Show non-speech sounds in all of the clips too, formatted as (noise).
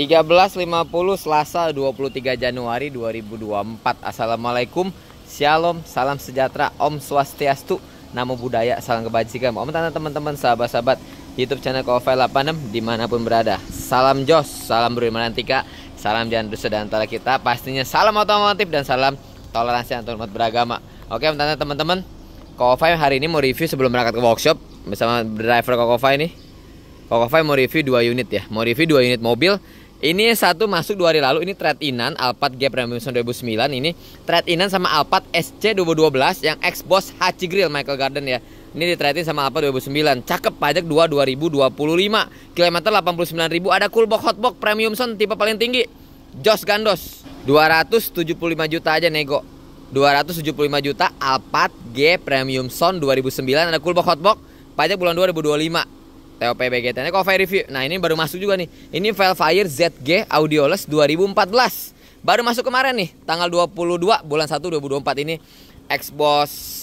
13.50 Selasa 23 Januari 2024 Assalamualaikum Shalom, salam sejahtera, Om Swastiastu Namo Buddhaya, salam kebajikan Om Tante teman-teman, sahabat-sahabat Youtube channel Kofel 86 dimanapun berada Salam Jos, salam Beriman Manantika Salam jangan Dusa dan antara kita Pastinya salam otomotif dan salam toleransi Antara umat beragama Oke Om Tante teman-teman Kofai hari ini mau review sebelum berangkat ke workshop Bersama driver Kofai ini Kokofai mau review dua unit ya Mau review dua unit mobil ini satu masuk dua hari lalu ini trade inan Alphard G Premium 2009 ini trade inan sama Alphard SC 2012 yang ex boss Hachi Grill Michael Garden ya. Ini in sama Alphard 2009. Cakep pajak 2 2025. Kilometer 89.000 ada cool box hotbox premium Son tipe paling tinggi. Jos Gandos 275 juta aja nego. 275 juta Alphard G Premium Sound 2009 ada cool box hotbox pajak bulan 2025 TOP BGT ini cover review. Nah, ini baru masuk juga nih. Ini Velfire ZG Audioless 2014. Baru masuk kemarin nih, tanggal 22 bulan 1 2024 ini Xbox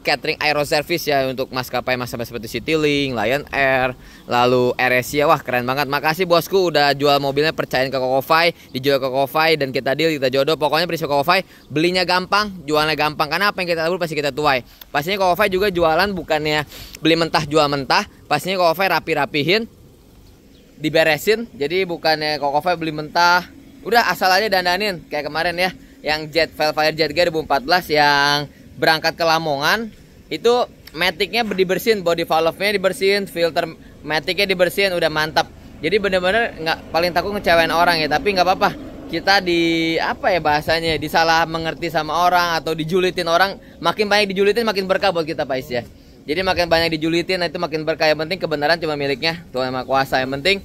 catering aero service ya untuk maskapai maskapai seperti Citylink, Lion Air, lalu AirAsia. Wah, keren banget. Makasih bosku udah jual mobilnya percayain ke Kokofai, dijual ke Kokofai dan kita deal, kita jodoh. Pokoknya prinsip Kokofai, belinya gampang, jualnya gampang. Karena apa yang kita tabur pasti kita tuai. Pastinya Kokofai juga jualan bukannya beli mentah jual mentah, pastinya Kokofai rapi-rapihin diberesin. Jadi bukannya Kokofai beli mentah, udah asal aja dandanin kayak kemarin ya yang Jet Velfire Jet G 2014 yang berangkat ke Lamongan itu Metiknya dibersihin body valve-nya dibersihin filter Metiknya dibersihin udah mantap jadi bener-bener nggak -bener paling takut ngecewain orang ya tapi nggak apa-apa kita di apa ya bahasanya disalah mengerti sama orang atau dijulitin orang makin banyak dijulitin makin berkah buat kita Pais ya jadi makin banyak dijulitin nah itu makin berkah yang penting kebenaran cuma miliknya Tuhan Maha Kuasa yang penting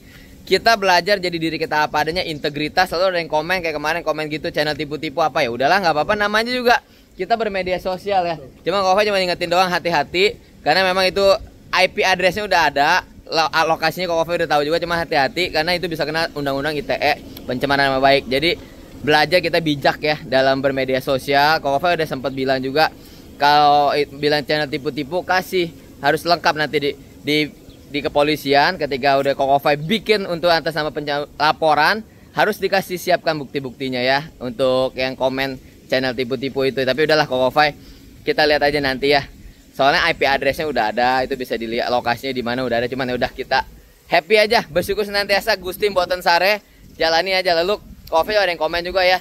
kita belajar jadi diri kita apa adanya integritas atau ada yang komen kayak kemarin komen gitu channel tipu-tipu apa ya udahlah nggak apa-apa namanya juga kita bermedia sosial ya. Cuma Kova cuma ingetin doang hati-hati karena memang itu IP addressnya udah ada, lokasinya Kova udah tahu juga cuma hati-hati karena itu bisa kena undang-undang ITE pencemaran nama baik. Jadi belajar kita bijak ya dalam bermedia sosial. Kova udah sempat bilang juga kalau bilang channel tipu-tipu kasih harus lengkap nanti di di di kepolisian ketika udah Kova bikin untuk atas nama laporan harus dikasih siapkan bukti-buktinya ya untuk yang komen channel tipu-tipu itu tapi udahlah kokofai kita lihat aja nanti ya soalnya IP addressnya udah ada itu bisa dilihat lokasinya di mana udah ada cuman ya udah kita happy aja bersyukur senantiasa Gusti Mboten Sare jalani aja leluk Kofai ada yang komen juga ya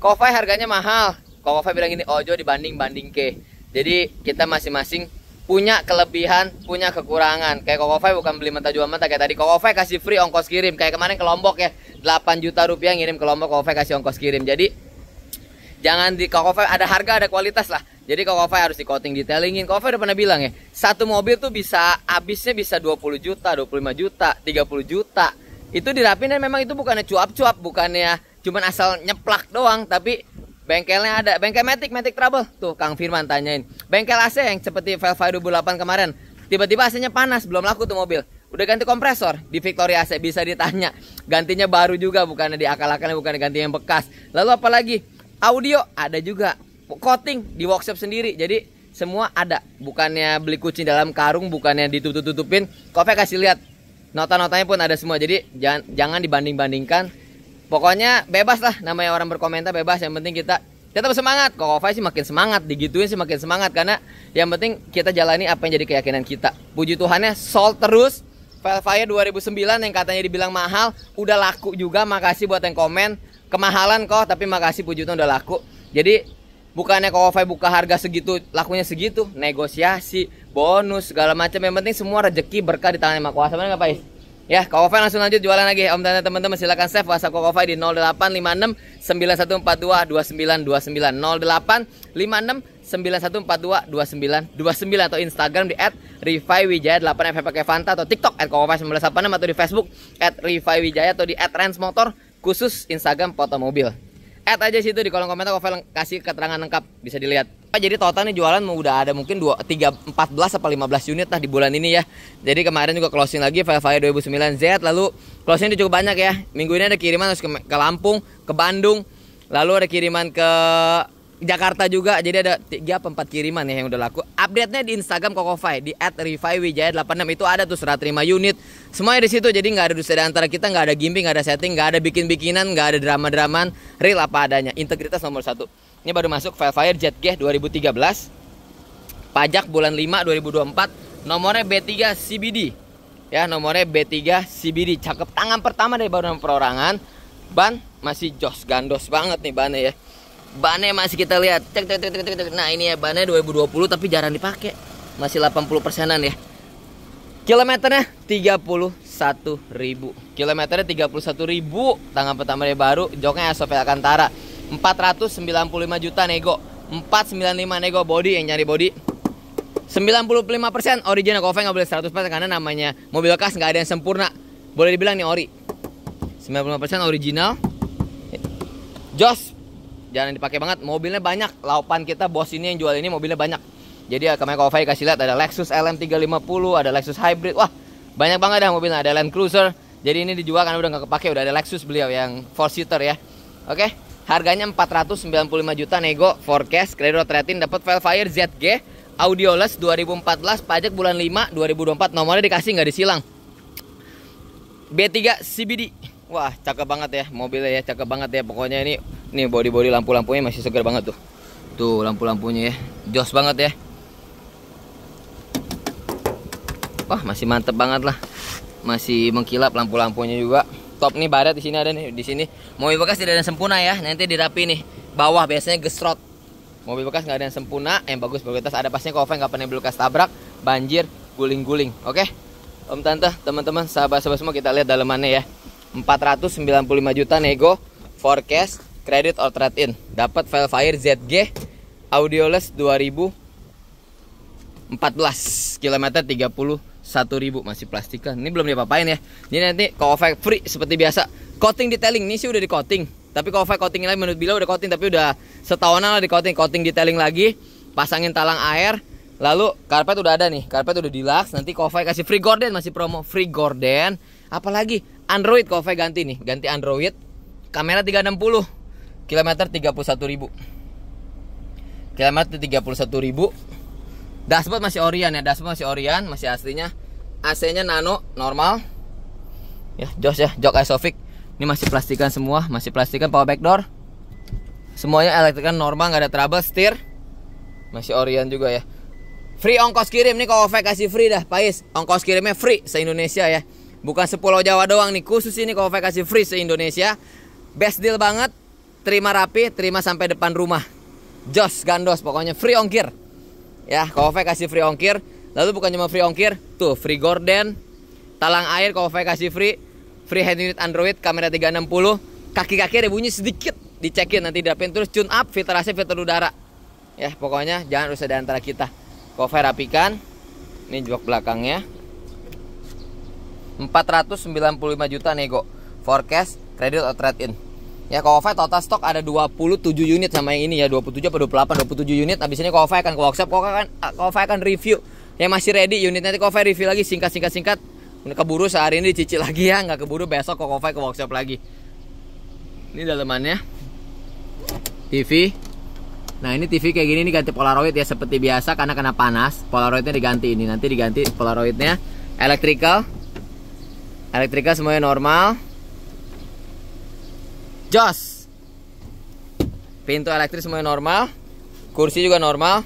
Kofai harganya mahal Kofai bilang ini ojo dibanding banding ke jadi kita masing-masing punya kelebihan, punya kekurangan. Kayak Kokofai bukan beli mata jual mata kayak tadi. Kokofai kasih free ongkos kirim. Kayak kemarin ke Lombok ya, 8 juta rupiah ngirim ke Lombok, Kokofai kasih ongkos kirim. Jadi jangan di Kokofe ada harga ada kualitas lah jadi Kokofe harus di coating detailingin Kokofe udah pernah bilang ya satu mobil tuh bisa habisnya bisa 20 juta 25 juta 30 juta itu dirapin dan memang itu bukannya cuap-cuap bukannya cuman asal nyeplak doang tapi bengkelnya ada bengkel metik metik trouble tuh Kang Firman tanyain bengkel AC yang seperti Velva 2008 kemarin tiba-tiba AC-nya panas belum laku tuh mobil udah ganti kompresor di Victoria AC bisa ditanya gantinya baru juga bukannya di akal-akalnya bukan ganti yang bekas lalu apalagi audio ada juga coating di workshop sendiri jadi semua ada bukannya beli kucing dalam karung bukannya ditutup-tutupin Kofe kasih lihat nota-notanya pun ada semua jadi jangan jangan dibanding-bandingkan pokoknya bebas lah namanya orang berkomentar bebas yang penting kita tetap semangat kok Kofi sih makin semangat digituin sih makin semangat karena yang penting kita jalani apa yang jadi keyakinan kita puji Tuhannya sol terus Velfire 2009 yang katanya dibilang mahal udah laku juga makasih buat yang komen kemahalan kok tapi makasih puji Tuhan udah laku jadi bukannya Fai buka harga segitu lakunya segitu negosiasi bonus segala macam yang penting semua rezeki berkah di tangan yang maha kuasa mana nggak Ya, Kokofai langsung lanjut jualan lagi. Om tante teman-teman silakan save WhatsApp Kokofai di 0856 9142 2929 9142 2929 atau Instagram di @rifaiwijaya8 FF pakai Fanta atau TikTok kokofai 986 atau di Facebook @rifaiwijaya atau di @rensmotor khusus Instagram foto mobil. Add aja situ di kolom komentar kalau kasih keterangan lengkap bisa dilihat. Ah, jadi total nih jualan mau udah ada mungkin 2 3 14 apa 15 unit lah di bulan ini ya. Jadi kemarin juga closing lagi Velfire 2009Z lalu closing itu cukup banyak ya. Minggu ini ada kiriman harus ke Lampung, ke Bandung, lalu ada kiriman ke Jakarta juga jadi ada tiga empat kiriman ya yang udah laku update nya di Instagram Kokofai di Wijaya 86 itu ada tuh seratus terima unit semuanya di situ jadi nggak ada dusta antara kita nggak ada gimmick nggak ada setting nggak ada bikin bikinan nggak ada drama draman real apa adanya integritas nomor satu ini baru masuk Fire Jet Gear 2013 pajak bulan 5 2024 nomornya B3 CBD ya nomornya B3 CBD cakep tangan pertama dari badan perorangan ban masih jos gandos banget nih bannya ya bannya masih kita lihat cek cek cek cek, cek. nah ini ya bannya 2020 tapi jarang dipakai masih 80 persenan ya kilometernya 31.000. kilometernya 31.000. ribu tangan pertama dia baru joknya SOP Alcantara 495 juta nego 495 nego body yang nyari body 95 persen original kofe nggak boleh 100 persen karena namanya mobil bekas nggak ada yang sempurna boleh dibilang nih ori 95 persen original Jos jarang dipakai banget mobilnya banyak laupan kita bos ini yang jual ini mobilnya banyak jadi ya, kemarin kalau Fai kasih lihat ada Lexus LM350 ada Lexus Hybrid wah banyak banget dah mobilnya ada Land Cruiser jadi ini dijual karena udah nggak kepake udah ada Lexus beliau yang four seater ya oke okay? harganya 495 juta nego forecast kredit rating dapat Velfire ZG audioless 2014 pajak bulan 5 2024 nomornya dikasih nggak disilang B3 CBD wah cakep banget ya mobilnya ya cakep banget ya pokoknya ini nih body-body lampu-lampunya masih segar banget tuh tuh lampu-lampunya ya joss banget ya wah masih mantep banget lah masih mengkilap lampu-lampunya juga top nih barat di sini ada nih di sini mobil bekas tidak ada yang sempurna ya nanti dirapi nih bawah biasanya gesrot mobil bekas nggak ada yang sempurna yang bagus bagus ada pasnya koven nggak pernah belukas tabrak banjir guling-guling oke okay? om tante teman-teman sahabat-sahabat semua kita lihat dalamannya ya 495 juta nego forecast Kredit or Trade-in. Dapat file Fire ZG Audioless 2014 kilometer 31.000 masih plastikan. Ini belum diapa-apain ya. Ini nanti cover free seperti biasa. Coating detailing ini sih udah di coating. Tapi cover coating lagi menurut Bila udah coating tapi udah setahunan lah di coating. Coating detailing lagi, pasangin talang air, Lalu karpet udah ada nih, karpet udah deluxe. Nanti Kofai kasih free gorden masih promo free gorden. Apalagi Android Kofai ganti nih, ganti Android. Kamera 360 kilometer 31.000 kilometer 31.000 dashboard masih Orion ya dashboard masih Orion masih aslinya AC nya nano normal ya jos ya jok esofik. ini masih plastikan semua masih plastikan power back door semuanya elektrikan normal nggak ada trouble setir masih Orion juga ya free ongkos kirim nih kalau kasih free dah Pais ongkos kirimnya free se Indonesia ya bukan sepulau Jawa doang nih khusus ini kalau kasih free se Indonesia best deal banget terima rapi, terima sampai depan rumah. Jos gandos pokoknya free ongkir. Ya, Kofe kasih free ongkir. Lalu bukan cuma free ongkir, tuh free gorden, talang air Kofe kasih free, free hand unit Android, kamera 360, kaki-kaki ada bunyi sedikit, dicekin nanti dapin terus tune up AC, filter udara. Ya, pokoknya jangan rusak di antara kita. Kofe rapikan. Ini jok belakangnya. 495 juta nego. Forecast, kredit atau trade in. Ya Kofai total stok ada 27 unit sama yang ini ya 27 atau 28 27 unit Habis ini Kofai akan ke workshop Kofai akan, ah, Kofai akan review Yang masih ready unit nanti Kofai review lagi singkat-singkat-singkat Keburu sehari ini dicicil lagi ya nggak keburu besok Kofai ke workshop lagi Ini dalemannya TV Nah ini TV kayak gini ini ganti Polaroid ya seperti biasa karena kena panas Polaroidnya diganti ini nanti diganti Polaroidnya Electrical Electrical semuanya normal Jos. Pintu elektrik semuanya normal. Kursi juga normal.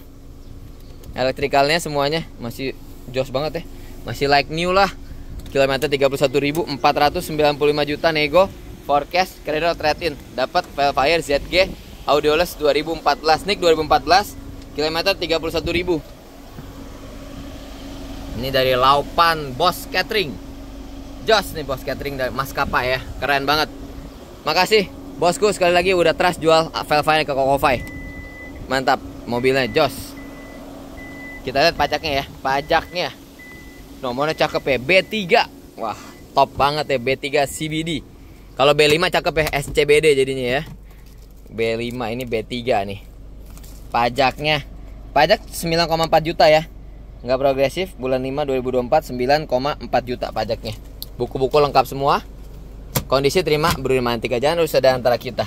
Elektrikalnya semuanya masih jos banget ya. Masih like new lah. Kilometer 31.495 juta nego. Forecast kredit trade-in. Dapat Velfire ZG Audioless 2014 Nick 2014 kilometer 31.000. Ini dari Laupan Bos Catering. Jos nih Bos Catering dari maskapai ya. Keren banget. Makasih Bosku sekali lagi udah trust jual Velfire ke Kokofai Mantap, mobilnya jos. Kita lihat pajaknya ya, pajaknya. Nomornya cakep ya, B3. Wah, top banget ya B3 CBD. Kalau B5 cakep ya SCBD jadinya ya. B5 ini B3 nih. Pajaknya pajak 9,4 juta ya. Nggak progresif, bulan 5 2024 9,4 juta pajaknya. Buku-buku lengkap semua kondisi terima mantik aja harus ada antara kita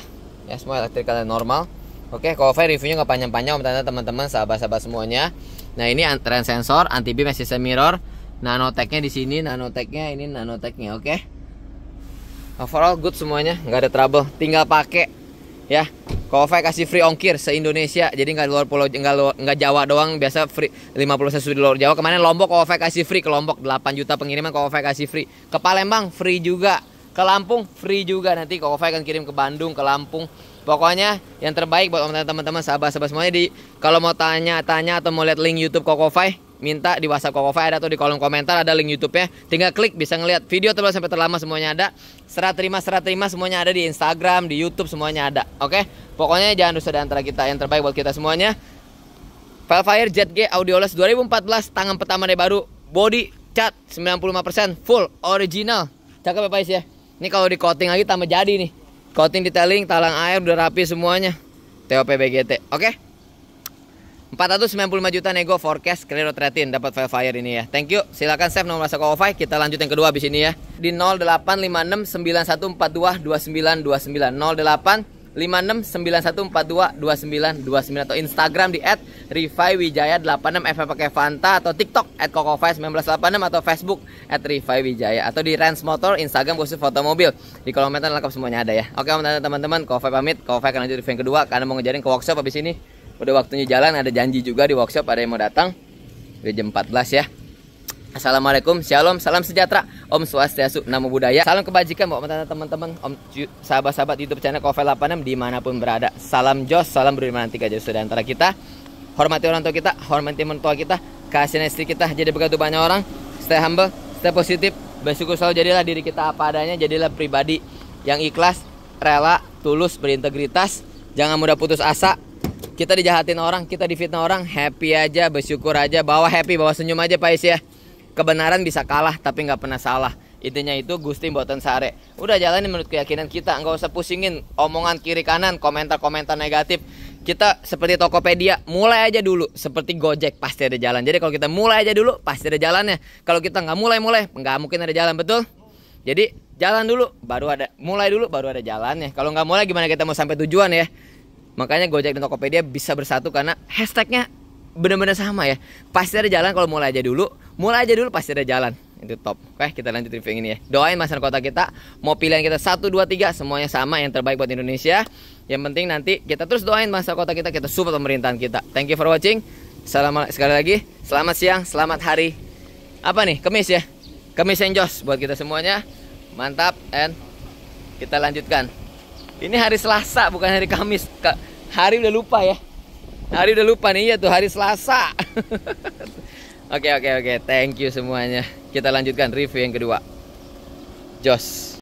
ya semua elektrikalnya normal oke cover reviewnya nggak panjang-panjang om tante teman-teman sahabat-sahabat semuanya nah ini antren sensor anti beam system mirror nanoteknya di sini nanoteknya ini nanoteknya oke overall good semuanya nggak ada trouble tinggal pakai ya Kovac kasih free ongkir se Indonesia jadi nggak luar pulau nggak luar nggak Jawa doang biasa free 50 puluh di luar Jawa kemarin Lombok Kovac kasih free ke Lombok 8 juta pengiriman Kovac kasih free ke Palembang free juga ke Lampung free juga nanti Kokofai akan kirim ke Bandung ke Lampung pokoknya yang terbaik buat teman-teman sahabat-sahabat semuanya di kalau mau tanya-tanya atau mau lihat link YouTube Kokofai minta di WhatsApp Kokofai ada atau di kolom komentar ada link YouTube-nya tinggal klik bisa ngelihat video terbaru sampai terlama semuanya ada serat terima serat terima semuanya ada di Instagram di YouTube semuanya ada oke pokoknya jangan lupa antara kita yang terbaik buat kita semuanya Velfire ZG Audioless 2014 tangan pertama dari baru body cat 95% full original cakep ya Pais ya ini kalau di coating lagi tambah jadi nih. Coating detailing, talang air udah rapi semuanya. TOP BGT. Oke. Okay? 495 juta nego forecast clear rating dapat file fire ini ya. Thank you. Silakan save nomor Sako Ovai. Kita lanjut yang kedua habis ini ya. Di nol 08 sembilan atau Instagram di @rifaiwijaya86 FF pakai Fanta atau TikTok delapan 1986 atau Facebook @rifaiwijaya atau di Rans Motor Instagram khusus foto mobil. Di kolom komentar lengkap semuanya ada ya. Oke teman-teman, Kofai pamit. Kofai akan lanjut event kedua karena mau ngejarin ke workshop habis ini. Udah waktunya jalan, ada janji juga di workshop ada yang mau datang. Udah jam 14 ya. Assalamualaikum, Shalom, salam sejahtera, Om Swastiastu, Namo Buddhaya, salam kebajikan buat teman-teman, Om sahabat-sahabat YouTube channel Kofel 86 dimanapun berada. Salam Jos, salam beriman tiga Jos dan antara kita. Hormati orang tua kita, hormati mentua kita, kasih istri kita, jadi begitu banyak orang. Stay humble, stay positif, bersyukur selalu jadilah diri kita apa adanya, jadilah pribadi yang ikhlas, rela, tulus, berintegritas, jangan mudah putus asa, kita dijahatin orang, kita difitnah orang, happy aja, bersyukur aja, bawa happy, bawa senyum aja Pak Is ya kebenaran bisa kalah tapi nggak pernah salah intinya itu Gusti Mboten Sare udah jalanin menurut keyakinan kita nggak usah pusingin omongan kiri kanan komentar-komentar negatif kita seperti Tokopedia mulai aja dulu seperti Gojek pasti ada jalan jadi kalau kita mulai aja dulu pasti ada jalannya kalau kita nggak mulai mulai nggak mungkin ada jalan betul jadi jalan dulu baru ada mulai dulu baru ada jalannya kalau nggak mulai gimana kita mau sampai tujuan ya makanya Gojek dan Tokopedia bisa bersatu karena hashtagnya benar-benar sama ya pasti ada jalan kalau mulai aja dulu mulai aja dulu pasti ada jalan itu top oke kita lanjut review ini ya doain masyarakat kota kita mau pilihan kita satu dua tiga semuanya sama yang terbaik buat Indonesia yang penting nanti kita terus doain masyarakat kota kita kita support pemerintahan kita thank you for watching Salam sekali lagi selamat siang selamat hari apa nih kemis ya kemis jos buat kita semuanya mantap and kita lanjutkan ini hari Selasa bukan hari Kamis hari udah lupa ya hari udah lupa nih ya tuh hari Selasa (laughs) Oke okay, oke okay, oke, okay. thank you semuanya. Kita lanjutkan review yang kedua. Joss.